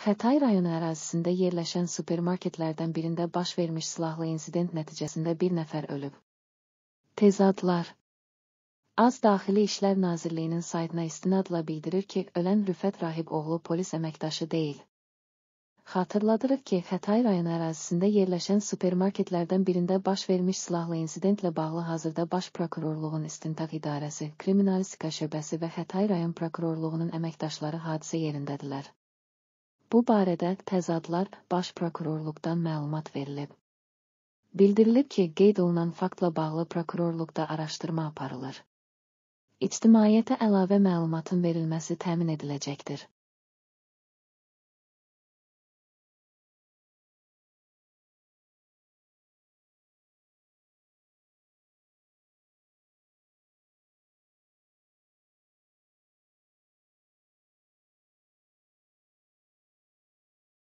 Xətai rayonu ərazisində yerləşən supermarketlərdən birində baş vermiş silahlı insident nəticəsində bir nəfər ölüb. Tezadlar Az Daxili İşlər Nazirliyinin saytına istinadla bildirir ki, ölən Rüfət Rahib oğlu polis əməkdaşı deyil. Xatırladırıq ki, Xətai rayonu ərazisində yerləşən supermarketlərdən birində baş vermiş silahlı insidentlə bağlı hazırda Baş Prokurorluğun İstintaq İdarəsi, Kriminalistika Şöbəsi və Xətai rayon Prokurorluğunun əməkdaşları hadisə yerindədirlər. Bu barədə təzadlar Baş Prokurorluqdan məlumat verilib. Bildirilib ki, qeyd olunan faktla bağlı prokurorluqda araşdırma aparılır. İctimaiyyətə əlavə məlumatın verilməsi təmin ediləcəkdir.